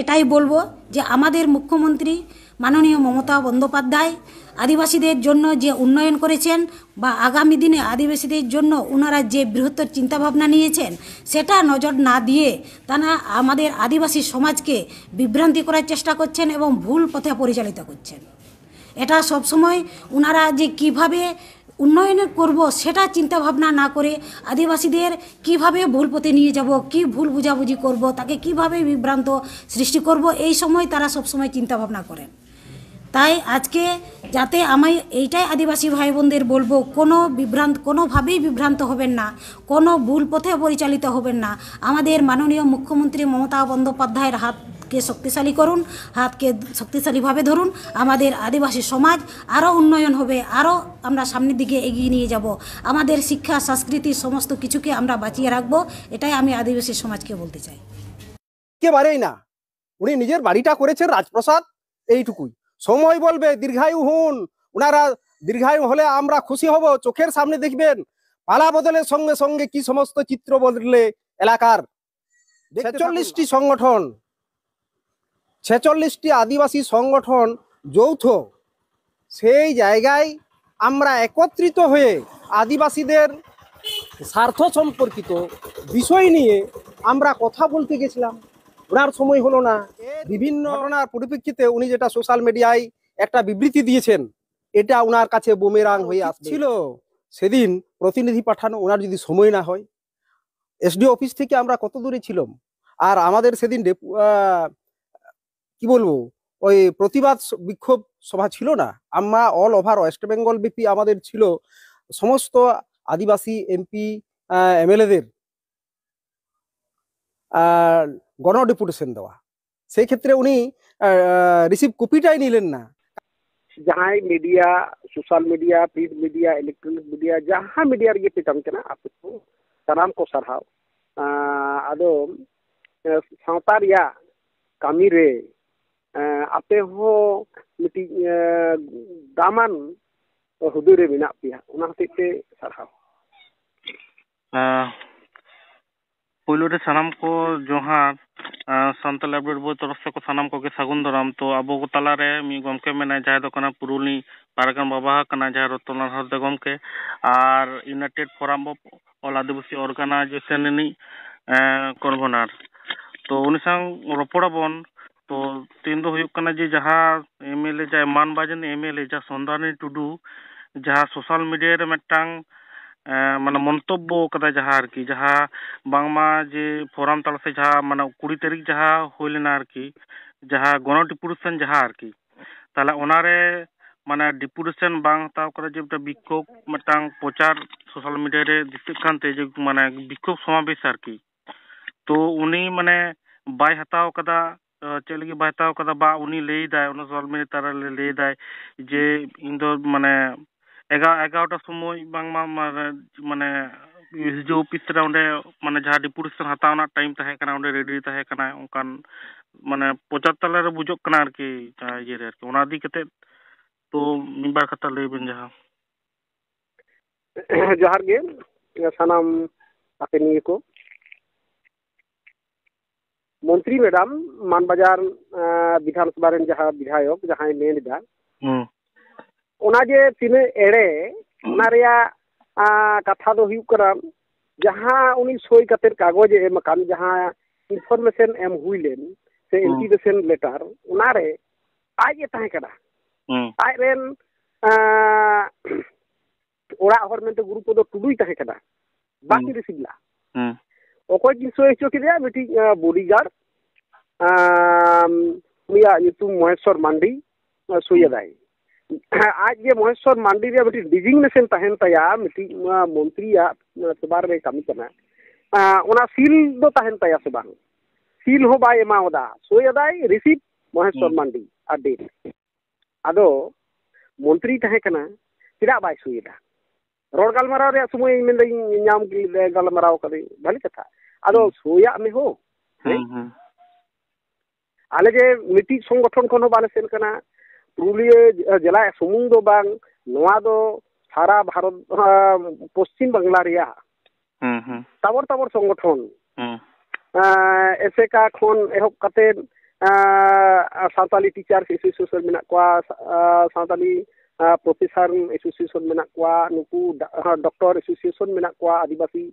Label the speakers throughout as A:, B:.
A: এটাই বলবো যে আমাদের মুখ্যমন্ত্রী মাননীয় মমতা বন্দ্যোপাধ্যায় আদিবাসীদের জন্য যে উন্নয়ন করেছেন বা আগামী দিনে আদিবাসীদের জন্য ওনারা যে বৃহত্তর চিন্তাভাবনা নিয়েছেন সেটা নজর না দিয়ে তারা আমাদের আদিবাসী সমাজকে বিভ্রান্তি করার চেষ্টা করছেন এবং ভুল পথে পরিচালিত করছেন এটা সবসময় ওনারা যে কিভাবে উন্নয়ন করব সেটা চিন্তা ভাবনা না করে আদিবাসীদের কিভাবে ভুল পথে নিয়ে যাব কি ভুল বুঝাবুঝি করব তাকে কিভাবে বিভ্রান্ত সৃষ্টি করব এই সময় তারা সবসময় চিন্তা ভাবনা করেন তাই আজকে যাতে আমি এইটাই আদিবাসী ভাই বোনদের বলবো কোনো বিভ্রান্ত কোনোভাবেই বিভ্রান্ত হবেন না কোনো ভুল পথে পরিচালিত হবেন না আমাদের মাননীয় মুখ্যমন্ত্রী মমতা বন্দ্যোপাধ্যায়ের হাত হাতকে শক্তিশালী করুন হাতকে শক্তিশালীভাবে ধরুন আমাদের আদিবাসী সমাজ আরও উন্নয়ন হবে আরও আমরা সামনের দিকে এগিয়ে নিয়ে যাব আমাদের শিক্ষা সংস্কৃতি সমস্ত কিছুকে আমরা বাঁচিয়ে রাখবো এটাই আমি আদিবাসী সমাজকে বলতে চাই একেবারেই
B: না উনি নিজের বাড়িটা করেছেন রাজপ্রসাদ এইটুকুই সময় বলবে দীর্ঘায়ু হন ওনারা দীর্ঘায়ু হলে আমরা খুশি হব চোখের সামনে দেখবেন পালা বদলের সঙ্গে সঙ্গে কি সমস্ত চিত্র বদলে এলাকার ছেচল্লিশটি সংগঠন ছেচল্লিশটি আদিবাসী সংগঠন যৌথ সেই জায়গায় আমরা একত্রিত হয়ে আদিবাসীদের স্বার্থ সম্পর্কিত বিষয় নিয়ে আমরা কথা বলতে গেছিলাম ওনার সময় হলো না বিভিন্ন ঘটনার পরিপ্রেক্ষিতে উনি যেটা সোশ্যাল মিডিয়ায় একটা বিবৃতি দিয়েছেন এটা ওনার কাছে বোমেরাং হয়ে আসছিল সেদিন প্রতিনিধি পাঠানো ওনার যদি সময় না হয় এসডিও অফিস থেকে আমরা কত দূরে ছিলাম আর আমাদের সেদিন কি বলবো ওই প্রতিবাদ বিক্ষোভ সভা ছিল না আমরা all over West Bengal BP আমাদের ছিল সমস্ত আদিবাসী এমপি এমএলএদের গণ ডেপুটেশন দেওয়া সেই ক্ষেত্রে উনি রিসিভ কপিটাই নিলেন না ᱡᱟᱦᱟᱸᱭ media
C: social media print media electronic media ᱡᱟᱦᱟᱸ ᱢᱤᱰᱤᱭᱟ ᱨᱮᱜᱮ ᱯᱮ ᱠᱟᱹᱢᱤ ᱠᱟᱱᱟ ᱟᱯᱮ ᱠᱚ ᱥᱟᱱᱟᱢ ᱠᱚ ᱥᱟᱨᱦᱟᱣ ᱟᱫᱚ ᱥᱟᱶᱛᱟ ᱨᱮᱭᱟᱜ ᱠᱟᱹᱢᱤ ᱨᱮ ᱟᱯᱮ ᱦᱚᱸ ᱢᱤᱫᱴᱤᱡ ᱫᱟᱢᱟᱱ ᱦᱩᱫᱟᱹ ᱨᱮ ᱢᱮᱱᱟᱜ ᱯᱮᱭᱟ ᱚᱱᱟ ᱦᱚᱛᱮᱡ ᱛᱮ ᱥᱟᱨᱦᱟᱣ
D: ᱯᱳᱭᱞᱳ ᱨᱮ ᱥᱟᱱᱟᱢ ᱠᱚ ᱡᱚᱦᱟᱨ ᱥᱟᱱᱛᱟᱞ ᱟᱯᱰᱮᱴ ᱵᱳᱭ ᱛᱚᱨᱚᱯ ᱥᱮᱠᱚ ᱥᱟᱱᱟᱢ ᱠᱚᱜᱮ ᱥᱟᱹᱜᱩᱱ ᱫᱟᱨᱟᱢ ᱛᱚ ᱟᱵᱚ ᱠᱚ ᱛᱟᱞᱟᱨᱮ ᱢᱤᱫ ᱜᱚᱢᱠᱮ ᱢᱮᱱᱟᱭ ᱡᱟᱦᱟᱸᱭ ᱫᱚ ᱠᱟᱱᱟ ᱯᱩᱨᱩᱞᱤ ᱯᱟᱨᱜᱟᱱ ᱵᱟᱵᱟ ᱠᱟᱱᱟ ᱡᱟᱦᱟᱸᱭ ᱨᱚᱛᱚᱱᱞᱟᱞ ᱦᱟᱸᱥᱫᱟ ᱜᱚᱢᱠᱮ ᱟᱨ United Forum of All Adivasi Organisation ᱨᱤᱱᱤᱡ ᱠᱚᱱᱵᱷᱮᱱᱟᱨ ᱛᱚ ᱩᱱᱤ ᱥᱟᱶ ᱨᱚᱯᱚᱲ ᱟᱵᱚᱱ तो तीन दिन जे जहाँ एम एल ए जहाँ इमान बाजन एम एल ए जहाँ सन्दानी टुडू जहाँ सोशल मीडिया मिट्टांग मान मंतब्य जहाँ आ कि जहाँ बामा जे फोराम तलासे जहाँ मान कुड़ी तारीख जहाँ होना जहाँ गणडिपुटेशन जहाँ आ कि तेरे मान डिपुटेशन बांग हत्या जे मिट्टा विक्षोभ मिट्टांग प्रचार सोशल मीडिया दिशा जे मान विक्षोभ समावेश आ कि ᱪᱮᱫ ᱞᱟᱹᱜᱤᱫ ᱵᱟᱭ ᱦᱟᱛᱟᱣ ᱠᱟᱫᱟ ᱵᱟ ᱩᱱᱤ ᱞᱟᱹᱭᱫᱟᱭ ᱚᱱᱟ ᱥᱳᱥᱟᱞ ᱢᱤᱰᱤᱭᱟ ᱛᱟᱞᱟᱨᱮ ᱞᱟᱹᱭᱫᱟᱭ ᱡᱮ ᱤᱧ ᱫᱚ ᱢᱟᱱᱮ ᱮᱜᱟᱨᱚᱴᱟ ᱥᱚᱢᱚᱭ ᱵᱟᱝᱢᱟ ᱢᱟᱱᱮ ᱮᱥ ᱰᱤ ᱳ ᱚᱯᱷᱤᱥ ᱨᱮ ᱚᱸᱰᱮ ᱢᱟᱱᱮ ᱡᱟᱦᱟᱸ ᱰᱤᱯᱩᱴᱮᱥᱚᱱ ᱦᱟᱛᱟᱣ ᱨᱮᱱᱟᱜ ᱴᱟᱭᱤᱢ ᱛᱟᱦᱮᱸ ᱠᱟᱱᱟ ᱚᱸᱰᱮ ᱨᱮᱰᱤ ᱛᱟᱦᱮᱸ ᱠᱟᱱᱟᱭ ᱚᱱᱠᱟᱱ ᱢᱟᱱᱮ ᱯᱨᱚᱪᱟᱨ ᱛᱟᱞᱟᱨᱮ ᱵᱩᱡᱷᱟᱹᱜ ᱠᱟᱱᱟ ᱟᱨᱠᱤ ᱤᱭᱟᱹᱨᱮ ᱟᱨᱠᱤ ᱚᱱᱟ ᱤᱫᱤ ᱠᱟᱛᱮᱫ ᱛᱚ ᱢᱤᱫ ᱵᱟᱨ ᱠᱟᱛᱷᱟ ᱞᱟᱹᱭ ᱵᱮᱱ ᱡᱟᱦᱟᱸ
C: ᱡᱚᱦᱟᱨ ᱜᱮ ᱥᱟᱱᱟᱢ ᱟᱯᱮᱱᱤᱭᱟᱹ ᱠᱚ ᱢᱚᱱᱛᱨᱤ ᱢᱮᱰᱟᱢ ᱢᱟᱱᱵᱟᱡᱟᱨ ᱵᱤᱫᱷᱟᱱ ᱥᱚᱵᱷᱟ ᱨᱮᱱ ᱡᱟᱦᱟᱸ ᱵᱤᱫᱷᱟᱭᱚᱠ ᱡᱟᱦᱟᱸᱭ ᱢᱮᱱᱮᱫᱟ ᱚᱱᱟ ᱡᱮ ᱛᱤᱱᱟᱹᱜ ᱮᱲᱮ ᱚᱱᱟ ᱨᱮᱭᱟᱜ ᱠᱟᱛᱷᱟ ᱫᱚ ᱦᱩᱭᱩᱜ ᱠᱟᱱᱟ ᱡᱟᱦᱟᱸ ᱩᱱᱤ ᱥᱳᱭ ᱠᱟᱛᱮᱫ ᱠᱟᱜᱚᱡᱮ ᱮᱢ ᱟᱠᱟᱱ ᱡᱟᱦᱟᱸ ᱤᱱᱯᱷᱚᱨᱢᱮᱥᱚᱱ ᱮᱢ ᱦᱩᱭ ᱞᱮᱱ ᱥᱮ ᱤᱱᱴᱤᱢᱮᱥᱚᱱ ᱞᱮᱴᱟᱨ ᱚᱱᱟᱨᱮ ᱟᱡᱼᱮ ᱛᱟᱦᱮᱸ ᱠᱟᱱᱟ ᱟᱡ ᱨᱮᱱ ᱚᱲᱟᱜ ᱦᱚᱲ ᱢᱮᱱᱛᱮ ᱜᱩᱨᱩᱯᱚᱫᱚ ᱴᱩᱰᱩᱭ ᱛᱟᱦᱮᱸ ᱠᱟᱱᱟ ᱵᱟᱠᱤ ᱨᱤᱥᱤᱵᱷ ᱞᱮᱜᱼᱟ बुरीगारू महेश्वर मांडी सुयदाई आजे महेश्वर मांडी मिट्टी डिजिगनेशन तहन तया मिट्टी मंत्री सेवा रे कमी सील दो से बांग सील हो बाय एमादा सुयदाई रिसीव महेश्वर मांडी अडी अदो मंत्री तहे कना चिरा बाय सुयदा रोड गलमराव रे समय मेंदा इ गलमराव करे भली कथा
D: সারা
C: ভারত পশ্চিম বাংলার তাবর তাবর সংগঠন এসেকা খন এহব কাতে সাঁওতালি টিচার্স এসোসিয়েশন মেনা কোয়া সাঁওতালি প্রফেসর এসোসিয়েশন মেনা কোয়া নুকু ডক্টর এসোসিয়েশন মেনা কোয়া আদিবাসী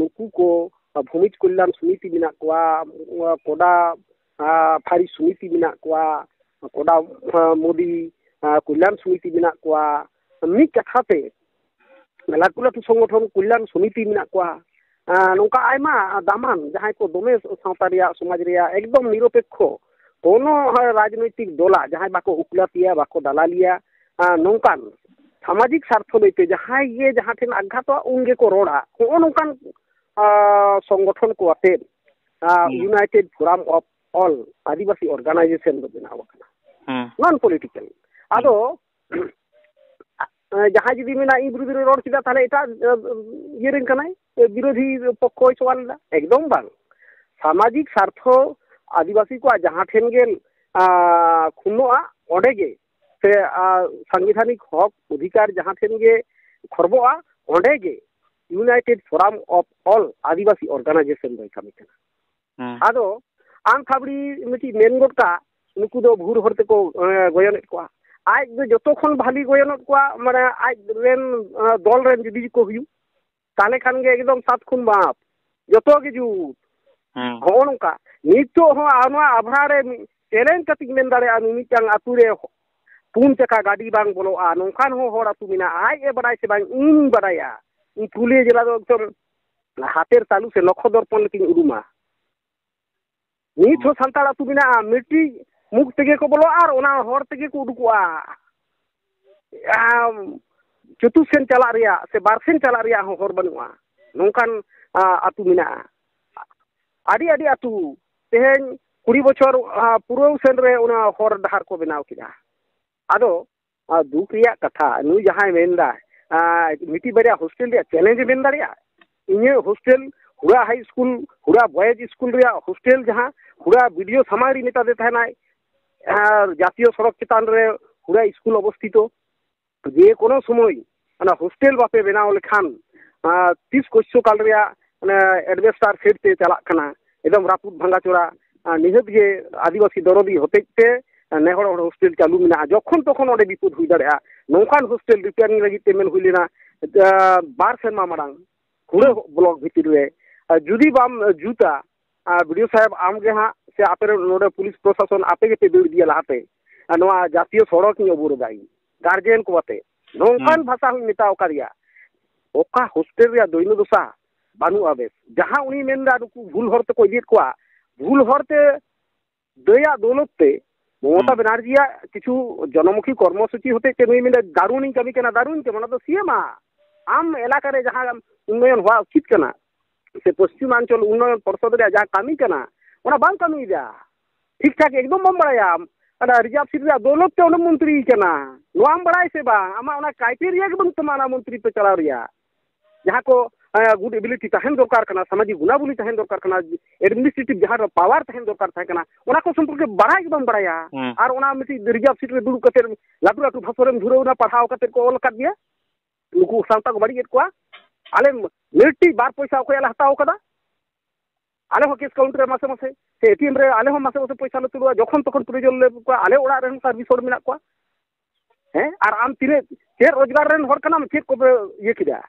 C: নুকু কো ᱵᱷᱩᱢᱤᱡᱽ ᱠᱚᱞᱞᱟᱱ ᱥᱚᱢᱤᱛᱤ ᱢᱮᱱᱟᱜ ᱠᱚᱣᱟ ᱠᱚᱰᱟ ᱯᱷᱟᱹᱨᱤ ᱥᱚᱢᱤᱛᱤ ᱢᱮᱱᱟᱜ ᱠᱚᱣᱟ ᱠᱚᱰᱟ ᱢᱩᱫᱤ ᱠᱚᱞᱞᱟᱱ ᱥᱚᱢᱤᱛᱤ ᱢᱮᱱᱟᱜ ᱠᱚᱣᱟ ᱢᱤᱫ ᱠᱟᱛᱷᱟᱛᱮ ᱞᱟᱹᱴᱩ ᱞᱟᱹᱴᱩ ᱥᱚᱝᱜᱚᱴᱷᱚᱱ ᱠᱚᱞᱞᱟᱱ ᱥᱚᱢᱤᱛᱤ ᱢᱮᱱᱟᱜ ᱠᱚᱣᱟ ᱱᱚᱝᱠᱟ ᱟᱭᱢᱟ ᱫᱟᱢᱟᱱ ᱡᱟᱦᱟᱸᱭ ᱠᱚ ᱫᱚᱢᱮ ᱥᱟᱶᱛᱟ ᱨᱮᱭᱟᱜ ᱥᱚᱢᱟᱡᱽ ᱨᱮᱭᱟᱜ ᱮᱠᱫᱚᱢ ᱱᱤᱨᱚᱯᱮᱠᱠᱷᱚ ᱠᱳᱱᱳ ᱨᱟᱡᱽᱱᱳᱭᱛᱤᱠ ᱫᱚᱞᱟᱜ ᱡᱟᱦᱟᱸᱭ ᱵᱟᱠᱚ ᱩᱠᱞᱟᱯᱮᱭᱟ ᱵᱟᱠᱚ ᱫᱟᱞᱟᱞᱤᱭᱟ ᱱᱚᱝᱠᱟᱱ ᱥᱟᱢᱟᱡᱤᱠ ᱥᱟᱨᱛᱷᱚ ᱞᱟᱹᱭᱛᱮ ᱡᱟᱦᱟᱸᱭ ᱜᱮ ᱡᱟᱦᱟᱸ ᱴᱷᱮᱱ ᱟᱜᱷᱟᱛᱚᱜᱼᱟ ᱩᱱ ᱜᱮᱠᱚ ᱨᱚᱲᱟ ᱱᱚᱜᱼᱚ ᱱᱚᱝᱠᱟᱱ संगठन को आते United Forum of All Adivasi Organisation दो बनाव नॉन पॉलिटिकल आदो जहां जुदी मेना इ बिरोधी रोड किदा ताले एटा ये रेन कनाय बिरोधी पक्ष होय सवाल दा एकदम बांग सामाजिक स्वार्थ आदिवासी को जहां ठेन गेल खुनोआ ओडे गे से सांविधानिक हक अधिकार जहां ठेन गे खरबोआ ओडे गे United Forum of All Adivasi Organisation ಬೈಕಾಮಿತನ ಅದು ಆಮ್ ಖಾಬಡಿ ಮಿಟಿ ಮೇನ್ ಗೋಟಾ ನುಕು ದೊ ಭೂರ್ ಹೊರತೆ ಕೊ ಗಯನ ಕೊಆ ಆಯ್ ದೊ ಜತೊ ಖನ್ ಭಾಲಿ ಗಯನ ಕೊಆ ಮರೆ ಆಯ್ ರೆನ್ ದೊಲ್ ರೆನ್ ಜಿದಿ ಕೊ ಹಿಯು ತಾಲೆ ಖನ್ ಗೆ ಎಕದಮ್ ಸಾತ್ ಖನ್ ಬಾಪ್ ಜತೊ ಗೆ ಜು ಹೋಣ ಕಾ ನೀತೊ ಹೋ ಆನೋ ಆಭಾರೆ ಚೆಲೆಂಜ್ ಕತಿ ಮೇನ್ ದಾರೆ ಆ ನಿಮಿಚಾಂಗ್ ಅತುರೆ ಪೂನ್ ಚಕಾ ಗಾಡಿ ಬಾಂಗ್ ಬೋಲೋ ಆ ನೋಂಕಾನ್ ಹೋ ಹೋರ ಅತು ಮಿನಾ ಆಯ್ ಎ ಬಡಾಯ್ ಸೆ ಬಾಂಗ್ ಇನ್ ಬಡಾಯಾ ᱯᱩᱨᱩᱞᱤᱭᱟᱹ ᱡᱮᱞᱟ ᱫᱚ ᱮᱠᱫᱚᱢ ᱦᱟᱛᱮᱨ ᱛᱟᱹᱞᱩ ᱥᱮ ᱱᱚᱠᱷᱚ ᱫᱚᱨᱯᱚᱱ ᱞᱮᱠᱟᱧ ᱩᱨᱩᱢᱟ ᱱᱤᱛ ᱦᱚᱸ ᱥᱟᱱᱛᱟᱲ ᱟᱹᱛᱩ ᱢᱮᱱᱟᱜᱼᱟ ᱢᱤᱫᱴᱤᱡ ᱢᱩᱠ ᱛᱮᱜᱮ ᱠᱚ ᱵᱚᱞᱚᱜᱼᱟ ᱟᱨ ᱚᱱᱟ ᱦᱚᱨ ᱛᱮᱜᱮ ᱠᱚ ᱩᱰᱩᱠᱚᱜᱼᱟ ᱪᱚᱛᱩᱨ ᱥᱮᱱ ᱪᱟᱞᱟᱜ ᱨᱮᱭᱟᱜ ᱥᱮ ᱵᱟᱨ ᱥᱮᱱ ᱪᱟᱞᱟᱜ ᱨᱮᱭᱟᱜ ᱦᱚᱸ ᱦᱚᱨ ᱵᱟᱹᱱᱩᱜᱼᱟ ᱱᱚᱝᱠᱟᱱ ᱟᱹᱛᱩ ᱢᱮᱱᱟᱜᱼᱟ ᱟᱹᱰᱤ ᱟᱹᱰᱤ ᱟᱹᱛᱩ ᱛᱮᱦᱮᱧ ᱠᱩᱲᱤ ᱵᱚᱪᱷᱚᱨ ᱯᱩᱨᱟᱹᱣ ᱥᱮᱱ ᱨᱮ ᱚᱱᱟ ᱦᱚᱨ ᱰᱟᱦᱟᱨ ᱠᱚ ᱵᱮᱱᱟᱣ ᱠᱮᱫᱟ ᱟᱫᱚ ᱫᱩᱠ ᱨᱮᱭᱟᱜ ᱠᱟᱛᱷᱟ ᱱᱩᱭ ᱡᱟᱦᱟᱸᱭ ᱢᱮᱱᱫᱟᱭ ᱢᱤᱫᱴᱤᱡ ᱵᱟᱨᱭᱟ ᱦᱳᱥᱴᱮᱞ ᱨᱮᱭᱟᱜ ᱪᱮᱞᱮᱧᱡᱮ ᱢᱮᱱ ᱫᱟᱲᱮᱭᱟᱜᱼᱟ ᱤᱧᱟᱹᱜ ᱦᱳᱥᱴᱮᱞ ᱦᱩᱲᱟ ᱦᱟᱭ ᱤᱥᱠᱩᱞ ᱦᱩᱲᱟ ᱵᱚᱭᱮᱡ ᱤᱥᱠᱩᱞ ᱨᱮᱭᱟᱜ ᱦᱳᱥᱴᱮᱞ ᱡᱟᱦᱟᱸ ᱦᱩᱲᱟ ᱵᱤᱰᱤᱭᱳ ᱰᱤ ᱳ ᱥᱟᱢᱟᱝᱨᱮ ᱢᱮᱛᱟᱫᱮ ᱛᱟᱦᱮᱱᱟᱭ ᱡᱟᱛᱤᱭᱚ ᱥᱚᱲᱚᱠ ᱪᱮᱛᱟᱱ ᱨᱮ ᱦᱩᱲᱟ ᱥᱠᱩᱞ ᱚᱵᱚᱥᱛᱷᱤᱛᱚ ᱡᱮ ᱠᱳᱱᱳ ᱥᱚᱢᱚᱭ ᱚᱱᱟ ᱦᱳᱥᱴᱮᱞ ᱵᱟᱯᱮ ᱵᱮᱱᱟᱣ ᱞᱮᱠᱷᱟᱱ ᱛᱤᱥ ᱠᱟᱞ ᱨᱮᱭᱟᱜ ᱚᱱᱟ ᱮᱰᱵᱮᱥᱴᱟᱨ ᱥᱮᱴ ᱛᱮ ᱪᱟᱞᱟᱜ ᱠᱟᱱᱟ ᱮᱠᱫᱚᱢ ᱨᱟᱹᱯᱩᱫ ᱵᱷᱟᱸᱜᱟ ᱪᱚᱨᱟ ᱱᱤᱦᱟᱹᱛ ᱜᱮ ᱟᱹᱫᱤᱵᱟᱹᱥᱤ ᱫᱚᱨᱚᱫᱤ ᱦᱚᱛᱮᱡ ᱛᱮ ᱱᱮᱦᱚᱲ ᱦᱚᱲ ᱦᱳᱥᱴᱮᱞ ᱪᱟᱹᱞᱩ ᱢᱮᱱᱟᱜᱼᱟ ᱡᱚᱠᱷᱚᱱ ᱛᱚᱠᱷᱚᱱ ᱚᱸᱰᱮ ᱵᱤᱯᱚᱫ ᱦᱩᱭ ᱫᱟᱲᱮᱭᱟᱜᱼᱟ ᱱᱚᱝᱠᱟᱱ ᱦᱳᱥᱴᱮᱞ ᱨᱤᱯᱮᱭᱟᱨᱤᱝ ᱞᱟᱹᱜᱤᱫ ᱛᱮ ᱢᱮᱱ ᱦᱩᱭ ᱞᱮᱱᱟ ᱵᱟᱨ ᱥᱮᱨᱢᱟ ᱢᱟᱲᱟᱝ ᱠᱩᱲᱟᱹ ᱵᱞᱚᱠ ᱵᱷᱤᱛᱤᱨ ᱨᱮ ᱡᱩᱫᱤ ᱵᱟᱢ ᱡᱩᱛᱟ ᱵᱤᱰᱤᱭᱳ ᱥᱟᱦᱮᱵ ᱟᱢᱜᱮ ᱦᱟᱸᱜ ᱥᱮ ᱟᱯᱮᱨᱮᱱ ᱱᱚᱰᱮ ᱯᱩᱞᱤᱥ ᱯᱨᱚᱥᱟᱥᱚᱱ ᱟᱯᱮ ᱜᱮᱯᱮ ᱫᱟᱹᱲ ᱤᱫᱤᱭᱟ ᱞᱟᱦᱟᱛᱮ ᱟᱨ ᱱᱚᱣᱟ ᱡᱟᱛᱤᱭᱚ ᱥᱚᱲᱚᱠ ᱤᱧ ᱚᱵᱚᱨᱳᱫᱟ ᱤᱧ ᱜᱟᱨᱡᱮᱱ ᱠᱚ ᱟᱛᱮ ᱱᱚᱝᱠᱟᱱ ᱵᱷᱟᱥᱟ ᱦᱚᱸᱧ ᱢᱮᱛᱟᱣ ᱠᱟᱫᱮᱭᱟ ᱚᱠᱟ ᱦᱳᱥᱴᱮᱞ ᱨᱮᱭᱟᱜ ᱫᱳᱭᱱᱚ ᱫᱚᱥᱟ ᱵᱟᱹᱱᱩᱜᱼᱟ ᱵᱮᱥ ᱡᱟᱦᱟᱸ ᱩᱱᱤ ᱢᱮᱱᱫᱟ ᱱᱩᱠᱩ ᱵᱷᱩᱞ ᱦᱚᱨ ᱛᱮᱠᱚ ᱤᱫᱤᱭᱮᱫ ᱠᱚᱣᱟ ᱵᱷᱩᱞ ᱦᱚᱨᱛᱮ ᱫᱟᱹᱭᱟᱜ ᱫᱳᱞᱚᱛ ᱛᱮ ᱢᱚᱢᱚᱛᱟ ᱵᱮᱱᱟᱨᱡᱤᱭᱟᱜ ᱠᱤᱪᱷᱩ ᱡᱚᱱᱚᱢᱩᱠᱷᱤ ᱠᱚᱨᱢᱚᱥᱩᱪᱤ ᱦᱚᱛᱮᱡ ᱛᱮ ᱱᱩᱭ ᱢᱮᱱᱫᱟ ᱫᱟᱨᱩᱱᱤᱧ ᱠᱟᱹᱢᱤ ᱠᱟᱱᱟ ᱫᱟᱨᱩᱱ ᱠᱟᱹᱢᱤ ᱚᱱᱟ ᱫᱚ ᱥᱤᱮᱢᱟᱜ ᱟᱢ ᱮᱞᱟᱠᱟ ᱨᱮ ᱡᱟᱦᱟᱸ ᱩᱱᱱᱚᱭᱚᱱ ᱦᱩᱭᱩᱜ ᱩᱪᱤᱛ ᱠᱟᱱᱟ ᱥᱮ ᱯᱚᱥᱪᱤᱢᱟᱧᱪᱚᱞ ᱩᱱᱱᱚᱭᱚᱱ ᱯᱚᱨᱥᱚᱫ ᱨᱮᱭᱟᱜ ᱡᱟᱦᱟᱸ ᱠᱟᱹᱢᱤ ᱠᱟᱱᱟ ᱚᱱᱟ ᱵᱟᱢ ᱠᱟᱹᱢᱤᱭᱮᱫᱟ ᱴᱷᱤᱠ ᱴᱷᱟᱠ ᱮᱠᱫᱚᱢ ᱵᱟᱢ ᱵᱟᱲᱟᱭᱟ ᱚᱱᱟ ᱨᱤᱡᱟᱨᱵᱽ ᱥᱤᱴ ᱨᱮᱭᱟᱜ ᱫᱳᱞᱚᱛ ᱛᱮ ᱚᱸᱰᱮᱢ ᱢᱚᱱᱛᱨᱤ ᱠᱟᱱᱟ ᱱᱚᱣᱟᱢ ᱵᱟᱲᱟᱭ ᱥᱮ ᱵᱟᱝ ᱟᱢᱟᱜ ᱚᱱᱟ ᱠᱨᱟᱭᱴᱮᱨᱤᱭᱟ ᱜᱮ ᱵᱟᱹᱱᱩᱜ ᱛᱟᱢᱟ ᱚᱱᱟ ᱢᱚᱱᱛᱨᱤ ᱛᱮ ᱪᱟᱞᱟᱣ ᱨᱮᱭᱟᱜ ᱡᱟᱦᱟᱸ ᱠᱚ गुड हाँ, एबिलिटी तहन दरकार सामाजिक गुणाबुली तहन दरकार एडमिनिस्ट्रेटिव जहाँ पावर तहन दरकार सम्पर्क बड़ा बम बड़ा रिजार्व सीट में दुड़ब कर लाटू लाटू भाषण झुरेना पढ़ाव को ऑल सांता को बड़ी को आलेम मिट्टी बार पैसा अखोल हताव का आले हो केस काउंटर मासे मासे से एटीएम रे आले हो मासे मासे पैसा न तुलवा जखन तखन प्रयोजन ले को आले ओडा रहन सर्विस ओड मिला को हैं आर आम तिरे के रोजगार रेन होर कना चेक को ये किदा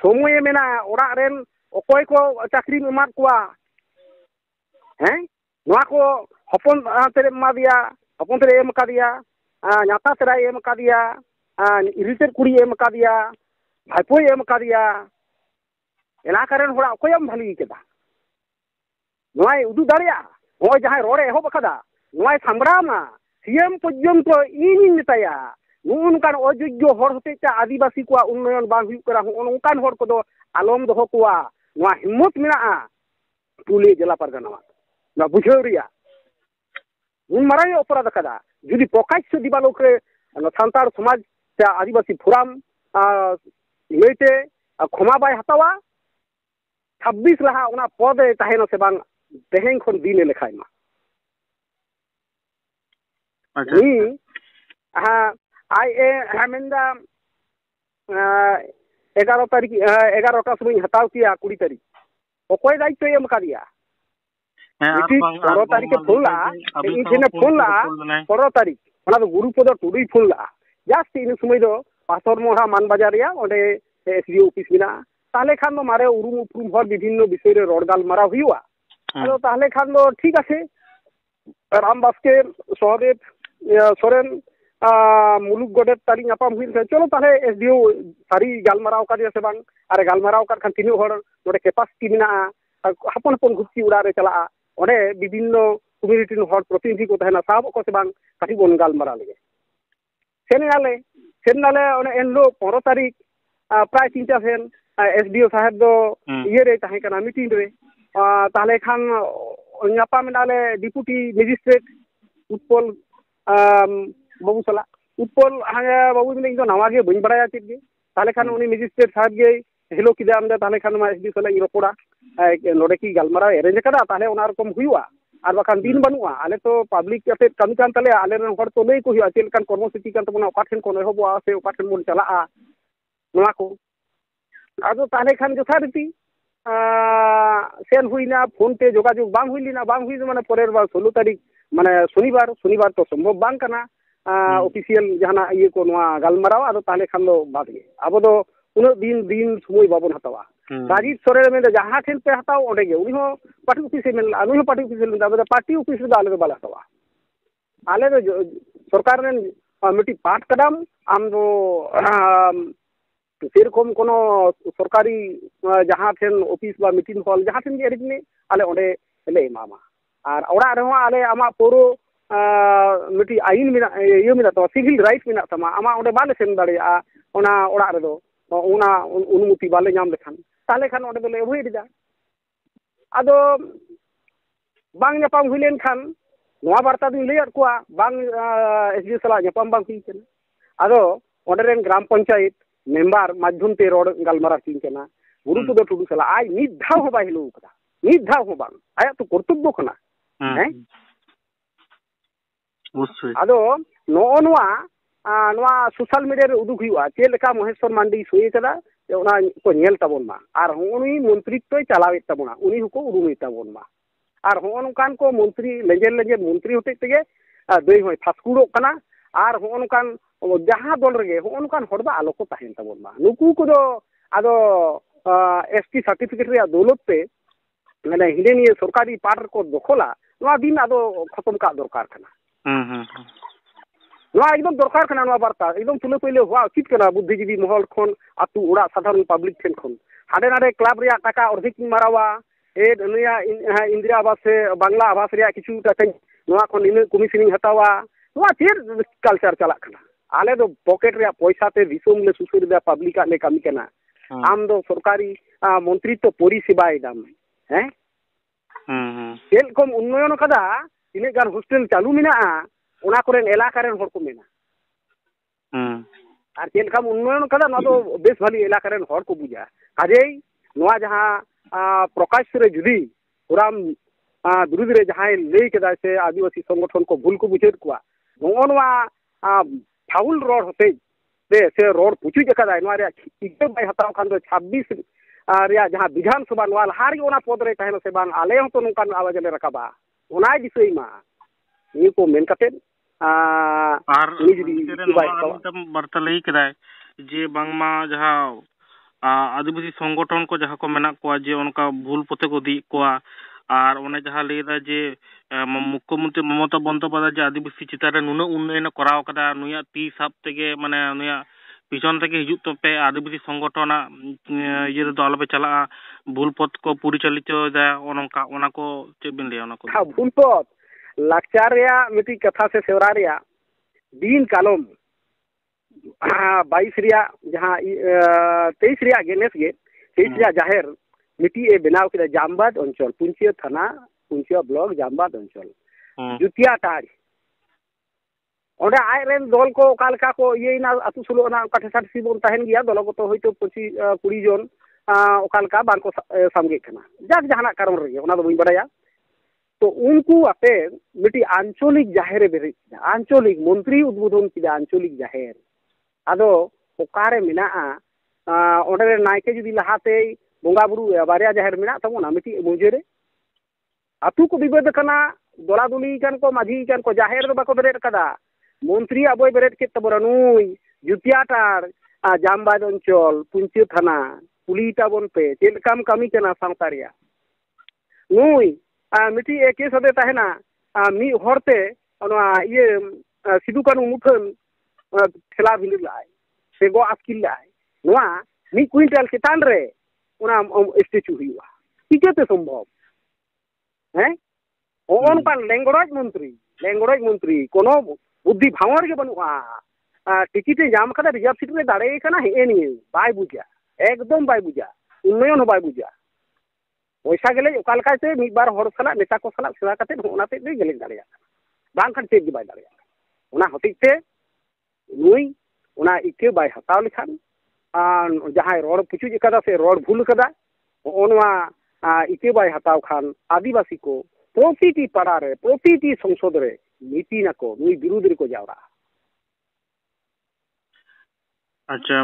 C: ᱥᱚᱢᱚᱭᱮ ᱢᱮᱱᱟ ᱚᱲᱟᱜ ᱨᱮᱱ ᱚᱠᱚᱭ ᱠᱚ ᱪᱟᱹᱠᱨᱤᱢ ᱮᱢᱟᱫ ᱠᱚᱣᱟ ᱦᱮᱸ ᱱᱚᱣᱟ ᱠᱚ ᱦᱚᱯᱚᱱ ᱛᱮᱫ ᱮᱢ ᱮᱢᱟᱫᱮᱭᱟ ᱦᱚᱯᱚᱱ ᱛᱮᱫ ᱮᱢ ᱟᱠᱟᱫᱮᱭᱟ ᱧᱟᱛᱟ ᱛᱮᱨᱟᱭ ᱮᱢ ᱟᱠᱟᱫᱮᱭᱟ ᱤᱨᱤᱞ ᱛᱮᱫ ᱠᱩᱲᱤᱭ ᱮᱢ ᱟᱠᱟᱫᱮᱭᱟ ᱵᱷᱟᱭᱯᱳᱭ ᱮᱢ ᱟᱠᱟᱫᱮᱭᱟ ᱮᱞᱟᱠᱟ ᱨᱮᱱ ᱦᱚᱲᱟᱜ ᱚᱠᱚᱭᱮᱢ ᱵᱷᱟᱹᱞᱤ ᱠᱮᱫᱟ ᱱᱚᱣᱟᱭ ᱩᱫᱩᱜ ᱫᱟᱲᱮᱭᱟᱜᱼᱟ ᱱᱚᱜᱼᱚᱭ ᱡᱟᱦᱟᱸᱭ ᱨᱚᱲᱮ ᱮᱦᱚᱵ ᱟᱠᱟᱫᱟ ᱱᱚᱣᱟᱭ ᱥᱟᱢᱵᱲᱟᱣ ᱢᱟ ᱥᱤ ᱮᱢ ᱯᱚᱨᱡᱚᱱᱛᱚ ᱤᱧᱤᱧ ᱢᱮᱛᱟᱭᱟ ᱱᱩᱜᱼᱩ ᱱᱚᱝᱠᱟᱱ ᱚᱡᱳᱜᱽᱜᱚ ᱦᱚᱲ ᱦᱚᱛᱮᱡ ᱛᱮ ᱟᱹᱫᱤᱵᱟᱹᱥᱤ ᱠᱚᱣᱟᱜ ᱩᱱᱱᱚᱭᱚᱱ ᱵᱟᱝ ᱦᱩᱭᱩᱜ ᱠᱟᱱᱟ ᱱᱚᱜᱼᱚ ᱱᱚᱝᱠᱟᱱ ᱦᱚᱲ ᱠᱚᱫᱚ ᱟᱞᱚᱢ ᱫᱚᱦᱚ ᱠᱚᱣᱟ ᱱᱚᱣᱟ ᱦᱤᱢᱢᱚᱛ ᱢᱮᱱᱟᱜᱼᱟ ᱯᱩᱨᱩᱞᱤᱭᱟᱹ ᱡᱮᱞᱟ ᱯᱟᱨᱜᱟᱱᱟᱣᱟᱜ ᱱᱚᱣᱟ ᱵᱩᱡᱷᱟᱹᱣ ᱨᱮᱭᱟᱜ ᱩᱱ ᱢᱟᱨᱟᱝᱮ ᱚᱯᱨᱟᱫᱷ ᱟᱠᱟᱫᱟ ᱡᱩᱫᱤ ᱯᱨᱚᱠᱟᱥᱥᱚ ᱫᱤᱵᱟᱞᱳᱠ ᱨᱮ ᱥᱟᱱᱛᱟᱲ ᱥᱚᱢᱟᱡᱽ ᱥᱮ ᱟᱹᱫᱤᱵᱟᱹᱥᱤ ᱯᱷᱳᱨᱟᱢ ᱤᱭᱟᱹᱭᱛᱮ ᱠᱷᱚᱢᱟ ᱵᱟᱭ ᱦᱟᱛᱟᱣᱟ ᱪᱷᱟᱵᱵᱤᱥ ᱞᱟᱦᱟ ᱚᱱᱟ ᱯᱚᱫᱮ ᱛᱟᱦᱮᱱᱟ ᱥᱮ ᱵᱟᱝ ᱛᱮᱦᱮᱧ ᱠᱷᱚᱱ ᱫᱤᱱᱮ ᱞᱮᱠᱷᱟᱭ ᱢᱟ
D: ᱩᱱᱤ
C: ᱦᱮᱸ ᱟᱡ ᱮ ᱢᱮᱱᱫᱟ ᱮᱜᱟᱨᱚ ᱛᱟᱹᱨᱤᱠᱷ ᱮᱜᱟᱨᱚᱴᱟ ᱥᱚᱢᱚᱭ ᱤᱧ ᱦᱟᱛᱟᱣ ᱠᱮᱭᱟ ᱠᱩᱲᱤ ᱛᱟᱹᱨᱤᱠᱷ ᱚᱠᱚᱭ ᱫᱟᱭᱤᱛᱛᱚᱭ ᱮᱢ ᱠᱟᱫᱮᱭᱟ
D: ᱢᱤᱫᱴᱤᱡ ᱯᱚᱱᱮᱨᱚ ᱛᱟᱹᱨᱤᱠᱷᱮ
C: ᱯᱷᱳᱱ ᱞᱟᱜᱼᱟ ᱤᱧ ᱴᱷᱮᱱᱮ ᱯᱷᱳᱱ ᱞᱟᱜᱼᱟ ᱯᱚᱱᱮᱨᱚ ᱛᱟᱹᱨᱤᱠᱷ ᱚᱱᱟ ᱫᱚ ᱜᱩᱨᱩᱯᱚᱫᱚ ᱴᱩᱰᱩᱭ ᱯᱷᱳᱱ ᱞᱟᱜᱼᱟ ᱡᱟᱥᱴ ᱤᱱᱟᱹ ᱥᱚᱢᱚᱭ ᱫᱚ ᱯᱟᱛᱷᱚᱨ ᱢᱚᱦᱟ ᱢᱟᱱᱵᱟᱡᱟᱨ ᱨᱮᱭᱟᱜ ᱚᱸᱰᱮ ᱮᱥᱰᱤ ᱚᱯᱷᱤᱥ ᱢᱮᱱᱟᱜᱼᱟ ᱛᱟᱦᱚᱞᱮ ᱠᱷᱟᱱ ᱫᱚ ᱢᱟᱨᱮ ᱩᱨᱩᱢ ᱩᱯᱨᱩᱢ ᱦᱚᱲ ᱵᱤᱵᱷᱤᱱᱱᱚ ᱵᱤᱥᱚᱭ ᱨᱮ ᱨᱚᱲ ᱜᱟᱞᱢᱟᱨᱟᱣ ᱦᱩᱭᱩᱜᱼᱟ ᱟᱫᱚ ᱛᱟᱦᱚᱞᱮ ᱠᱷᱟᱱ ᱫᱚ ᱴᱷᱤᱠ ᱟᱪᱷᱮ রাম বাস্কের সহদেব সরেন ᱢᱩᱞᱩᱠ ᱜᱚᱰᱮᱛ ᱛᱟᱹᱞᱤᱧ ᱧᱟᱯᱟᱢ ᱦᱩᱭᱮᱱ ᱠᱷᱟᱱ ᱪᱚᱞᱚ ᱛᱟᱦᱚᱞᱮ ᱮᱥ ᱰᱤ ᱳ ᱥᱟᱹᱨᱤ ᱜᱟᱞᱢᱟᱨᱟᱣ ᱠᱟᱫᱮᱭᱟ ᱥᱮ ᱵᱟᱝ ᱟᱨ ᱜᱟᱞᱢᱟᱨᱟᱣ ᱠᱟᱫ ᱠᱷᱟᱱ ᱛᱤᱱᱟᱹᱜ ᱦᱚᱲ ᱱᱚᱰᱮ ᱠᱮᱯᱟᱥᱤᱴᱤ ᱢᱮᱱᱟᱜᱼᱟ ᱦᱚᱯᱚᱱ ᱦᱚᱯᱚᱱ ᱜᱩᱯᱪᱤ ᱚᱲᱟᱜ ᱨᱮ ᱪᱟᱞᱟᱜᱼᱟ ᱚᱸᱰᱮ ᱵᱤᱵᱷᱤᱱᱱᱚ ᱠᱚᱢᱤᱴᱤ ᱨᱮᱱ ᱦᱚᱲ ᱯᱨᱚᱛᱤᱱᱤᱫᱷᱤ ᱠᱚ ᱛᱟᱦᱮᱱᱟ ᱥᱟᱦᱚᱵ ᱟᱠᱚ ᱥᱮ ᱵᱟᱝ ᱠᱟᱹᱴᱤᱡ ᱵᱚᱱ ᱜᱟᱞᱢᱟᱨᱟᱣ ᱞᱮᱜᱮ ᱥᱮᱱ ᱮᱱᱟᱞᱮ ᱥᱮᱱ ᱮᱱᱟᱞᱮ ᱚᱱᱮ ᱮᱱᱦᱤᱞᱳᱜ ᱯᱚᱱᱨᱚ ᱛᱟᱹᱨᱤᱠᱷ ᱯᱨᱟᱭ ᱛᱤᱱᱴᱟ ᱥᱮᱱ ᱮᱥ ᱰᱤ ᱳ ᱥᱟᱦᱮᱵ ᱫᱚ ᱤᱭᱟᱹᱨᱮᱭ ᱛᱟᱦᱮᱸ ᱠᱟᱱᱟ ᱢᱤᱴᱤᱝ ᱨᱮ ᱛᱟᱦᱚᱞᱮ ᱠᱷᱟᱱ ᱧᱟᱯᱟᱢ ᱮᱱᱟᱞᱮ ᱰᱤᱯᱩᱴᱤ ᱢᱮᱡᱤᱥᱴᱨᱮᱴ ᱩᱛᱯᱚᱞ ᱵᱟᱹᱵᱩ ᱥᱟᱞᱟᱜ ᱩᱛᱯᱚᱞ ᱦᱮᱸ ᱵᱟᱹᱵᱩᱭ ᱢᱮᱱᱫᱟ ᱤᱧ ᱫᱚ ᱱᱟᱣᱟ ᱜᱮ ᱵᱟᱹᱧ ᱵᱟᱲᱟᱭᱟ ᱪᱮᱫ ᱜᱮ ᱛᱟᱦᱚᱞᱮ ᱠᱷᱟᱱ ᱩᱱᱤ ᱢᱮᱡᱤᱥᱴᱨᱮᱴ ᱥᱟᱦᱮᱵ ᱜᱮᱭ ᱦᱮᱞᱳ ᱠᱮᱫᱟ ᱢᱮᱱᱫᱟ ᱛᱟᱦᱚᱞᱮ ᱠᱷᱟᱱ ᱢᱟ ᱮᱥᱰᱤ ᱥᱟᱞᱟᱜ ᱤᱧ ᱨᱚᱯᱚᱲᱟ ᱱᱚᱰᱮ ᱠᱤ ᱜᱟᱞᱢᱟᱨᱟᱣ ᱮᱨᱮᱧᱡᱽ ᱟᱠᱟᱫᱟ ᱛᱟᱦᱚᱞᱮ ᱚᱱᱟ ᱨᱚᱠᱚᱢ ᱦᱩᱭᱩᱜᱼᱟ ᱟᱨ ᱵᱟᱠᱷᱟᱱ ᱫᱤᱱ ᱵᱟᱹᱱᱩᱜᱼᱟ ᱟᱞᱮ ᱛᱚ ᱯᱟᱵᱽᱞᱤᱠ ᱟᱛᱮᱫ ᱠᱟᱹᱢᱤ ᱠᱟᱱ ᱛᱟᱞᱮᱭᱟ ᱟᱞᱮᱨᱮᱱ ᱦᱚᱲ ᱛᱚ ᱞᱟᱹᱭ ᱠᱚ ᱦᱩᱭᱩᱜᱼᱟ ᱪᱮᱫ ᱞᱮᱠᱟᱱ ᱠᱚᱨᱢᱚᱥᱩᱪᱤ ᱠᱟᱱ ᱛᱟᱵᱚᱱᱟ ᱚᱠᱟ ᱴᱷᱮᱱ ᱠᱷᱚᱱ ᱮᱦᱚᱵᱚᱜᱼᱟ ᱥᱮ ᱚᱠᱟ ᱴᱷᱮᱱ ᱵᱚᱱ ᱪᱟᱞᱟᱜᱼᱟ ᱱᱚᱣᱟ ᱠᱚ ᱟᱫᱚ ᱛᱟᱦᱚᱞᱮ ᱠᱷᱟᱱ ᱡᱚᱛᱷᱟᱨᱤᱛᱤ ᱥᱮᱱ ᱦᱩᱭᱱᱟ ᱯᱷᱳᱱ ᱛᱮ ᱡᱳᱜᱟᱡᱳᱜᱽ ᱵᱟᱝ ᱦᱩᱭ ᱞᱮᱱᱟ ᱵᱟᱝ ᱦᱩᱭ ᱫᱚ ᱢᱟᱱᱮ ᱯᱚᱨᱮᱨ ᱵᱟᱨ ᱥᱳᱞᱳ ᱛᱟᱹᱨᱤᱠᱷ ᱢᱟᱱᱮ ᱥᱚᱱᱤᱵᱟᱨ ᱥᱚᱱᱤᱵᱟᱨ ᱛᱚ ᱥᱚᱢᱵᱷᱚᱵ ᱵᱟᱝ ᱠᱟᱱᱟ ᱚᱯᱷᱤᱥᱤᱭᱟᱞ ᱡᱟᱦᱟᱱᱟᱜ ᱤᱭᱟᱹ ᱠᱚ ᱱᱚᱣᱟ ᱜᱟᱞᱢᱟᱨᱟᱣᱟ ᱟᱫᱚ ᱛᱟᱦᱞᱮ ᱠᱷᱟᱱ ᱫᱚ ᱵᱟᱫ ᱜᱮ ᱟᱵᱚ ᱫᱚ ᱩᱱᱟᱹᱜ ᱫᱤᱱ ᱫᱤᱱ ᱥᱚᱢᱚᱭ ᱵᱟᱵᱚᱱ ᱦᱟᱛᱟᱣᱟ ᱨᱟᱡᱤᱵ ᱥᱚᱨᱮᱱ ᱢᱮᱱᱫᱟ ᱡᱟᱦᱟᱸ ᱴᱷᱮᱱ ᱯᱮ ᱦᱟᱛᱟᱣ ᱚᱸᱰᱮ ᱜᱮ ᱩᱱᱤ ᱦᱚᱸ ᱯᱟᱴᱤ ᱚᱯᱷᱤᱥᱮ ᱢᱮᱱ ᱞᱮᱫᱟ ᱱᱩᱭ ᱦᱚᱸ ᱯᱟᱴᱤ ᱚᱯᱷᱤᱥᱮ ᱢᱮᱱᱫᱟ ᱟᱵᱚ ᱯᱟᱴᱤ ᱚᱯᱷᱤᱥ ᱨᱮᱫᱚ ᱟᱞᱮ ᱫᱚ ᱵᱟᱞᱮ ᱦᱟᱛᱟᱣᱟ ᱟᱞᱮ ᱫᱚ ᱥᱚᱨᱠᱟᱨ ᱨᱮᱱ ᱢᱤᱫᱴᱤᱡ ᱯᱟᱴ ᱠᱟᱱᱟᱢ ᱟᱢ ᱫᱚ ᱥᱮᱨᱚᱠᱚᱢ ᱠᱳᱱᱳ ᱥᱚᱨᱠᱟᱨᱤ ᱡᱟᱦᱟᱸ ᱴᱷᱮᱱ ᱚᱯᱷᱤᱥ ᱵᱟ ᱢᱤᱴᱤᱝ ᱦᱚᱞ ᱡᱟᱦᱟᱸ ᱴᱷᱮᱱ ᱜᱮ ᱮᱨᱮᱧᱡᱽ ᱢᱮ ᱟᱞᱮ ᱚᱸᱰᱮ ᱞᱮ ᱮᱢᱟᱢᱟ ᱟᱨ ᱚᱲᱟᱜ ᱨᱮᱦᱚᱸ ᱟᱞᱮ ᱟᱢᱟᱜ ᱯᱳᱨᱳ ᱢᱤᱫᱴᱤᱡ ᱟᱹᱭᱤᱱ ᱢᱮᱱᱟᱜ ᱤᱭᱟᱹ ᱢᱮᱱᱟᱜ ᱛᱟᱢᱟ ᱥᱤᱵᱷᱤᱞ ᱨᱟᱭᱤᱴ ᱢᱮᱱᱟᱜ ᱛᱟᱢᱟ ᱟᱢᱟᱜ ᱚᱸᱰᱮ ᱵᱟᱞᱮ ᱥᱮᱱ ᱫᱟᱲᱮᱭᱟᱜᱼᱟ ᱚᱱᱟ ᱚᱲᱟᱜ ᱨᱮᱫᱚ ᱚᱱᱟ ᱚᱱᱩᱢᱚᱛᱤ ᱵᱟᱞᱮ ᱧᱟᱢ ᱞᱮᱠᱷᱟᱱ ᱛᱟᱦᱚᱞᱮ ᱠᱷᱟᱱ ᱚᱸᱰᱮ ᱫᱚᱞᱮ ᱮᱵᱷᱚᱭᱮᱰ ᱮᱫᱟ ᱟᱫᱚ ᱵᱟᱝ ᱧᱟᱯᱟᱢ ᱦᱩᱭ ᱞᱮᱱᱠᱷᱟᱱ ᱱᱚᱣᱟ ᱵᱟᱨᱛᱟ ᱫᱩᱧ ᱞᱟᱹᱭᱟᱫ ᱠᱚᱣᱟ ᱵᱟᱝ ᱮᱥ ᱰᱤ ᱳ ᱥᱟᱞᱟᱜ ᱧᱟᱯᱟᱢ ᱵᱟᱝ ᱦᱩᱭ ᱠᱟᱱᱟ ᱟᱫᱚ ᱚᱸᱰᱮ ᱨᱮᱱ ᱜᱨᱟᱢ ᱯᱚᱧᱪᱟᱭᱮᱛ ᱢᱮᱢᱵᱟᱨ ᱢᱟᱫᱽᱫᱷᱚᱢ ᱛᱮ ᱨᱚᱲ ᱜᱟᱞᱢᱟᱨᱟᱣ ᱦᱚᱪᱚᱧ ᱠᱟᱱᱟ ᱜᱩᱨᱩᱯᱚᱫᱚ ᱴᱩᱰᱩ ᱥᱟᱞᱟᱜ ᱟᱡ ᱢᱤᱫ ᱫᱷᱟᱣ ᱦᱚᱸ ᱵᱟᱭ ᱦᱤᱞᱟᱹᱣ ᱟᱠᱟᱫᱟ ᱢᱤᱫ ᱫᱷᱟᱣ ᱦᱚᱸ ᱵᱟᱝ ᱟᱭᱟᱜ ᱛᱚ ᱠᱚᱨᱛᱚᱵᱵᱚ ᱠᱟᱱᱟ ᱦᱮᱸ सोशल मीडिया उदूक चलका महेश्वर मांडी सहीकर मंत्री तो चलावे उदूमेबा और हनकान को मंत्री लेजे लेजे मंत्री हटे तेज दई हम फास्कुड़ना और हनकान जहाँ दल रगे हनकान आलो को तहन को अद एस टी सार्टिफिकेट दौलत पे मैंने हिंदे सरकारी पार्ट को दखला दिन अद खत्म का दरकार करना
D: ᱱᱚᱣᱟ
C: ᱮᱠᱫᱚᱢ ᱫᱚᱨᱠᱟর ᱠᱟᱱᱟ ᱱᱚᱣᱟ ᱵᱟᱨᱛᱟ ᱮᱠᱫᱚᱢ ᱛᱩᱞᱟᱹ ᱯᱟᱹᱭᱞᱟᱹ ᱦᱩᱭᱩᱜ ᱩᱪᱤᱛ ᱠᱟᱱᱟ ᱵᱩᱫᱽᱫᱷᱤᱡᱤᱵᱤ ᱢᱚᱦᱚᱞ ᱠᱷᱚᱱ ᱟᱛᱩ ᱚᱲᱟᱜ ᱥᱟᱫᱷᱟᱨᱚᱱ ᱯᱟᱵᱽᱞᱤᱠ ᱴᱷᱮᱱ ᱠᱷᱚᱱ ᱦᱟᱸᱰᱮ ᱱᱟᱰᱮ ᱠᱞᱟᱵᱽ ᱨᱮᱭᱟᱜ ᱴᱟᱠᱟ ᱚᱨᱫᱷᱮᱠ ᱤᱧ ᱢᱟᱨᱟᱣᱟ ᱮ ᱱᱩᱭᱟᱜ ᱤᱱᱫᱤᱨᱟ ᱟᱵᱟᱥ ᱥᱮ ᱵᱟᱝᱞᱟ ᱟᱵᱟᱥ ᱨᱮᱭᱟᱜ ᱠᱤᱪᱷᱩ ᱴᱟᱠᱟᱧ ᱱᱚᱣᱟ ᱠᱷᱚᱱ ᱱᱤᱱᱟᱹᱜ ᱠᱚᱢᱤᱥᱚᱱᱤᱧ ᱦᱟᱛᱟᱣᱟ ᱱᱚᱣᱟ ᱪᱮᱫ ᱠᱟᱞᱪᱟᱨ ᱪᱟᱞᱟᱜ ᱠᱟᱱᱟ ᱟᱞᱮ ᱫᱚ ᱯᱚᱠᱮᱴ ᱨᱮᱭᱟᱜ ᱯᱚᱭᱥᱟ ᱛᱮ ᱫᱤᱥᱚᱢ ᱞᱮ ᱥᱩᱥᱟᱹᱨᱮᱫᱟ ᱯᱟᱵᱽᱞᱤᱠᱟᱜ ᱞᱮ ᱠᱟᱹᱢᱤ ᱠᱟᱱᱟ ᱟᱢ ᱫᱚ ᱥᱚᱨᱠᱟᱨᱤ ᱢᱚᱱᱛᱨᱤᱛᱛᱚ ᱯᱚᱨᱤᱥᱮᱵᱟᱭ ᱫᱟᱢ ᱦᱮᱸ ᱪᱮᱫ ᱠᱚᱢ ᱩন্ᱱᱚᱭᱚᱱ ᱟᱠᱟᱫᱟ ᱛᱤᱱᱟᱹᱜ ᱜᱟᱱ ᱦᱳᱥᱴᱮᱞ ᱪᱟᱹᱞᱩ ᱢᱮᱱᱟᱜᱼᱟ ᱚᱱᱟ ᱠᱚᱨᱮᱱ ᱮᱞᱟᱠᱟ ᱨᱮᱱ ᱦᱚᱲ ᱠᱚ ᱢᱮᱱᱟ ᱟᱨ ᱪᱮᱫ ᱞᱮᱠᱟᱢ ᱩᱱᱱᱚᱭᱚᱱ ᱠᱟᱫᱟ ᱱᱚᱣᱟ ᱫᱚ ᱵᱮᱥ ᱵᱷᱟᱹᱞᱤ ᱮᱞᱟᱠᱟ ᱨᱮᱱ ᱦᱚᱲ ᱠᱚ ᱵᱩᱡᱟ ᱠᱟᱡᱮᱭ ᱱᱚᱣᱟ ᱡᱟᱦᱟᱸ ᱯᱨᱚᱠᱟᱥᱥᱚ ᱨᱮ ᱡᱩᱫᱤ ᱛᱷᱚᱲᱟᱢ ᱵᱤᱨᱩᱫᱽ ᱨᱮ ᱡᱟᱦᱟᱸᱭ ᱞᱟᱹᱭ ᱠᱮᱫᱟ ᱥᱮ ᱟᱹᱫᱤᱵᱟᱹᱥᱤ ᱥᱚᱝᱜᱚᱴᱷᱚᱱ ᱠᱚ ᱵᱷᱩᱞ ᱠᱚ ᱵᱩᱡᱷᱟᱹᱣᱮᱫ ᱠᱚᱣᱟ ᱱᱚᱜᱼᱚ ᱱᱚᱣᱟ ᱯᱷᱟᱣᱩᱞ ᱨᱚᱲ ᱦᱚᱛᱮᱡ ᱛᱮ ᱥᱮ ᱨᱚᱲ ᱯᱩᱪᱩᱡ ᱟᱠᱟᱫᱟᱭ ᱱᱚᱣᱟ ᱨᱮᱭᱟᱜ ᱤᱠᱟᱹ ᱵᱟᱭ ᱦᱟᱛᱟᱣ ᱠᱷᱟᱱ ᱫᱚ ᱪᱷᱟᱵᱵᱤᱥ ᱨᱮᱭᱟᱜ ᱡᱟᱦᱟᱸ ᱵᱤᱫᱷᱟᱱ ᱥᱚᱵᱷᱟ ᱱᱚᱣᱟ ᱞᱟᱦᱟ ᱨᱮᱜᱮ ᱚᱱᱟ ᱯᱚᱫ ᱨᱮ ᱛᱟᱦᱮᱱᱟ ᱥᱮ ᱵᱟᱝ ᱟᱞᱮ ᱦᱚᱸᱛᱚ ᱱᱚᱝᱠᱟᱱ ᱟᱣᱟᱡ ᱞᱮ ᱨᱟᱠᱟᱵᱟ ᱚᱱᱟᱭ ᱫᱤᱥᱟᱹᱭ ᱢᱟ ᱱᱤᱭᱟᱹ ᱠᱚ ᱢᱮᱱ ᱠᱟᱛᱮᱫ
D: ᱟᱨ ᱩᱱᱤ ᱡᱩᱫᱤ ᱵᱟᱨᱛᱟ ᱞᱟᱹᱭ ᱠᱮᱫᱟᱭ ᱡᱮ ᱵᱟᱝᱢᱟ ᱡᱟᱦᱟᱸ ᱟᱹᱫᱤᱵᱟᱹᱥᱤ ᱥᱚᱝᱜᱚᱴᱷᱚᱱ ᱠᱚ ᱡᱟᱦᱟᱸ ᱠᱚ ᱢᱮᱱᱟᱜ ᱠᱚᱣᱟ ᱡᱮ ᱚᱱᱠᱟ ᱵᱷᱩᱞ ᱯᱚᱛᱮ ᱠᱚ ᱤᱫᱤᱭᱮᱫ ᱠᱚᱣᱟ ᱟᱨ ᱚᱱᱮ ᱡᱟᱦᱟᱸ ᱞᱟᱹᱭᱫᱟ ᱡᱮ ᱢᱩᱠᱠᱷᱚᱢᱚᱱᱛᱨᱤ ᱢᱚᱢᱚᱛᱟ ᱵᱚᱱᱫᱳᱯᱟধ্ᱟᱭ ᱡᱮ ᱟᱹᱫᱤᱵᱟᱹᱥᱤ ᱪᱮᱛᱟᱱ ᱨᱮ ᱱᱩᱱᱟᱹᱜ ᱩᱱᱱᱚᱭᱚᱱᱮ ᱠᱚᱨᱟᱣ ᱟᱠᱟᱫᱟ ᱱᱩᱭᱟᱜ ᱛᱤ ᱥᱟᱵ ᱛᱮᱜᱮ ᱢᱟᱱᱮ ᱱᱩᱭᱟᱜ पीछन थे हजू तपे आदिवासी संगठन ये दल पे चला भूलपथ को परिचालित भूल
C: भूलपथ लाचारिटी कथा से सेवरा रिया। दिन कालम बस जहाँ तेईस गणेश तेईस जाहिर मिट्टी ए बनाव के जामबाद अंचल पुंचिया थाना पुंचिया ब्लॉक जामबाद अंचल द्वितिया तारीख ᱚᱸᱰᱮ ᱟᱡᱨᱮᱱ ᱫᱚᱞ ᱠᱚ ᱚᱠᱟ ᱞᱮᱠᱟ ᱠᱚ ᱤᱭᱟᱹᱭᱮᱱᱟ ᱟᱛᱳ ᱥᱳᱞᱳᱟᱱᱟ ᱚᱱᱠᱟ ᱴᱷᱮᱥᱟᱴᱷᱮᱥᱤ ᱵᱚᱱ ᱛᱟᱦᱮᱱ ᱜᱮᱭᱟ ᱫᱚᱞᱚᱜᱚᱛᱚ ᱦᱳᱭᱛᱳ ᱯᱚᱸᱪᱤᱥ ᱠᱩᱲᱤ ᱡᱚᱱ ᱚᱠᱟ ᱞᱮᱠᱟ ᱵᱟᱝᱠᱚ ᱥᱟᱢᱜᱮᱜ ᱠᱟᱱᱟ ᱡᱟᱠ ᱡᱟᱦᱟᱱᱟᱜ ᱠᱟᱨᱚᱱ ᱨᱮᱜᱮ ᱚᱱᱟ ᱫᱚ ᱵᱟᱹᱧ ᱵᱟᱰᱟᱭᱟ ᱛᱚ ᱩᱱᱠᱩ ᱟᱛᱮ ᱢᱤᱫᱴᱤᱡ ᱟᱧᱪᱚᱞᱤᱠ ᱡᱟᱦᱮᱨᱮ ᱵᱮᱨᱮᱫ ᱠᱮᱫᱟ ᱟᱧᱪᱚᱞᱤᱠ ᱢᱚᱱᱛᱨᱤ ᱩᱫᱽᱵᱳᱫᱚᱱ ᱠᱮᱫᱟ ᱟᱧᱪᱚᱞᱤᱠ ᱡᱟᱦᱮᱨ ᱟᱫᱚ ᱚᱠᱟᱨᱮ ᱢᱮᱱᱟᱜᱼᱟ ᱚᱸᱰᱮ ᱱᱟᱭᱠᱮ ᱡᱩᱫᱤ ᱞᱟᱦᱟᱛᱮᱭ ᱵᱚᱸᱜᱟ ᱵᱩᱨᱩᱭᱟ ᱵᱟᱨᱭᱟ ᱡᱟᱦᱮᱨ ᱢᱮᱱᱟᱜ ᱛᱟᱵᱚᱱᱟ ᱢᱤᱫᱴᱤᱡ ᱢᱩᱡᱟᱹᱨᱮ ᱟᱛᱳ ᱠᱚ ᱵᱤᱵᱟᱹᱫ ᱟᱠᱟᱱᱟ ᱫᱚᱞᱟᱫᱩᱞᱤᱭ ᱠᱟᱱ ᱠᱚ ᱢᱟᱹᱡᱷᱤᱭ ᱠᱟᱱ ᱠᱚ ᱡᱟᱦᱮᱨ ᱫᱚ ᱵᱟᱠᱚ ᱵᱮᱨᱮᱫ ᱟᱠᱟᱫᱟ मंत्री अब बेरेबर नई जुतियाटार जामबाज अंचल पुंच थाना कुलीताबन पे चलकाम कमी चेना सावता नई मिट्टी एक सदेनाते ये सिदू कानू मुठन ठेला भिंद लगो आस्किल कुंटल चितान रे स्टेचू हुआ चिकाते सम्भव हाँ लेंगड़ मंत्री लेंगड़ मंत्री को ᱵᱩᱫᱽᱫᱷᱤ ᱵᱷᱟᱶᱚᱲ ᱜᱮ ᱵᱟᱹᱱᱩᱜᱼᱟ ᱴᱤᱠᱤᱴᱮ ᱧᱟᱢ ᱟᱠᱟᱫᱟ ᱨᱤᱡᱟᱵᱷ ᱥᱤᱴ ᱨᱮᱭ ᱫᱟᱲᱮᱭ ᱠᱟᱱᱟ ᱦᱮᱸᱜᱼᱮ ᱱᱤᱭᱟᱹ ᱵᱟᱭ ᱵᱩᱡᱟ ᱮᱠᱫᱚᱢ ᱵᱟᱭ ᱵᱩᱡᱟ ᱩᱱᱱᱚᱭᱚᱱ ᱦᱚᱸ ᱵᱟᱭ ᱵᱩᱡᱟ ᱯᱚᱭᱥᱟ ᱜᱮᱞᱮᱡᱽ ᱚᱠᱟ ᱞᱮᱠᱟᱛᱮ ᱢᱤᱫ ᱵᱟᱨ ᱦᱚᱲ ᱥᱟᱞᱟᱜ ᱢᱮᱥᱟ ᱠᱚ ᱥᱟᱞᱟᱜ ᱥᱮᱬᱟ ᱠᱟᱛᱮᱫ ᱦᱚᱸ ᱚᱱᱟ ᱛᱮᱫ ᱜᱮᱭ ᱜᱮᱞᱮᱡᱽ ᱫᱟᱲᱮᱭᱟᱜ ᱠᱟᱱᱟ ᱵᱟᱝᱠᱷᱟᱱ ᱪᱮᱫ ᱜᱮ ᱵᱟᱭ ᱫᱟᱲᱮᱭᱟᱜ ᱠᱟᱱᱟ ᱚᱱᱟ ᱦᱚᱛᱮᱡ ᱛᱮ ᱱᱩᱭ ᱚᱱᱟ ᱤᱠᱟᱹ ᱵᱟᱭ ᱦᱟᱛᱟᱣ ᱞᱮᱠᱷᱟᱱ ᱡᱟᱦᱟᱸᱭ ᱨᱚᱲ ᱯᱩᱪᱩᱡ ᱟᱠᱟᱫᱟ ᱥᱮ ᱨᱚᱲ ᱵᱷᱩᱞ ᱟᱠᱟᱫᱟ ᱦᱚᱜᱼᱚᱭ ᱱᱚᱣᱟ ᱤᱠᱟᱹ ᱵᱟᱭ ᱦᱟᱛᱟᱣ ᱠᱷᱟᱱ ᱟᱹᱫᱤᱵᱟᱹᱥᱤ ᱠᱚ প্রতিটি পাড়ারে প্রতিটি সংসদরে নীতি না কো নুই বিরোধী কো যাওরা
D: আচ্ছা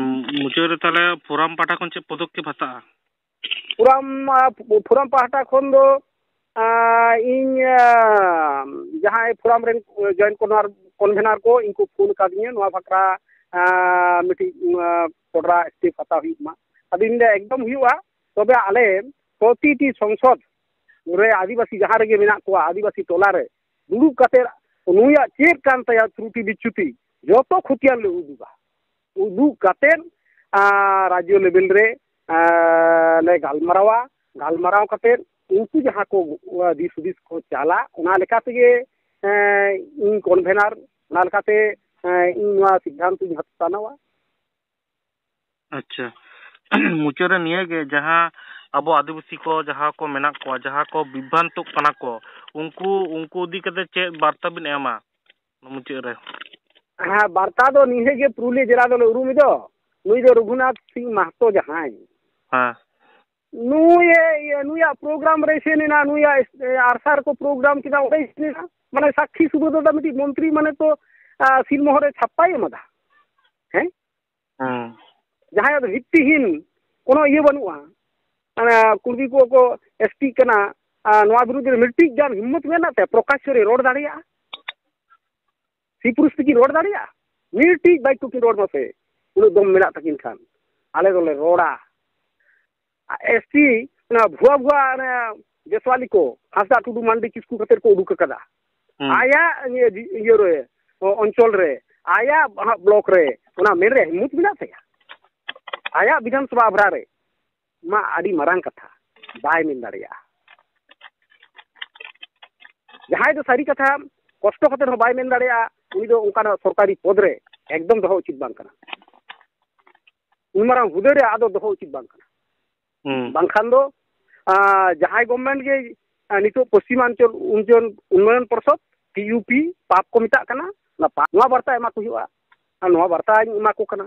D: মুচরে তাহলে ফোরাম পাটা কোন পদক্ষেপ হাতা
C: ফোরাম ফোরাম পাটা কোন দো ইন যাহাই ফোরাম রে জয়েন কনার কনভেনার কো ইনকু ফোন কাদিয়ে নোয়া ফাকরা মিটি পড়রা স্টেপ হাতা হুই মা আদিন একদম হুইয়া তবে আলে প্রতিটি সংসদ आदिवासी जहाँ को आदिवासी टोला दुड़ब चेकते त्रुटि विच्युति जो तो खुतियान उदूगा उदूगते राज्य लेवल गलमारा गलमारावे उनको जहाँ को दिस हिस को चालाते इन कन्भेनर सिद्धांत हतान
D: अच्छा मुचाद अब आदिवासी को जहाँ को मना को जहाँ को विभ्रांत करना को उनको उनको दी कते चे बार्ता भी नहीं हमारा मुझे रहे
C: हाँ बार्ता तो नहीं है कि पुरुले जरा तो लोगों में तो नहीं तो रघुनाथ सिंह महतो जहाँ है हाँ नू ये ये नू या प्रोग्राम रहे से ना नू या आरसार को प्रोग्राम किना उड़े इसने मंत्री मने तो सिल मोहरे छप्पाई कुर्मी को को एसटी कना नवा विरुद्ध मिट्टी जान हिम्मत में ना प्रकाश प्रकाश्य रोड सी पुरुष तक रोड दाड़िया मिट्टी बाइक तक रोड मसे उन दम में तकिन खान आले दोले रोड़ा एसटी भुआ भुआ जसवाली को हासदा टुडू मांडी किसकू कतर को उडुक कर
A: आया
C: ये रे अंचल रे आया ब्लॉक रे मेरे हिम्मत में आया विधानसभा भरा रे আইমাৰ কথা বাইদা যাই কথা কষ্ট বাইদেউ পদৰে একদম দহ উচিত হুদে আচিত government Paschimanchal Unnayan Parishad P U P পাপনা বাৰ্তাই এ বাৰ্তা এনে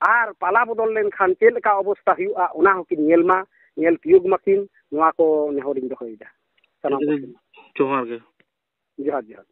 C: ᱟᱨ ᱯᱟᱞᱟ ᱵᱚᱫᱚᱞ ᱞᱮᱱᱠᱷᱟᱱ ᱪᱮᱫ ᱞᱮᱠᱟ ᱚᱵᱚᱥᱛᱟ ᱦᱩᱭᱩᱜᱼᱟ ᱚᱱᱟ ᱦᱚᱸᱠᱤᱱ ᱧᱮᱞ ᱢᱟ ᱧᱮᱞ ᱛᱤᱭᱳᱜ ᱢᱟᱠᱤᱱ ᱱᱚᱣᱟ ᱠᱚ ᱱᱮᱦᱚᱨᱤᱧ ᱫᱚᱦᱚᱭᱮᱫᱟ ᱥᱟᱱᱟᱢ ᱡᱚᱦᱟᱨ ᱜᱮ ᱡᱚᱦᱟᱨ ᱡᱚᱦᱟᱨ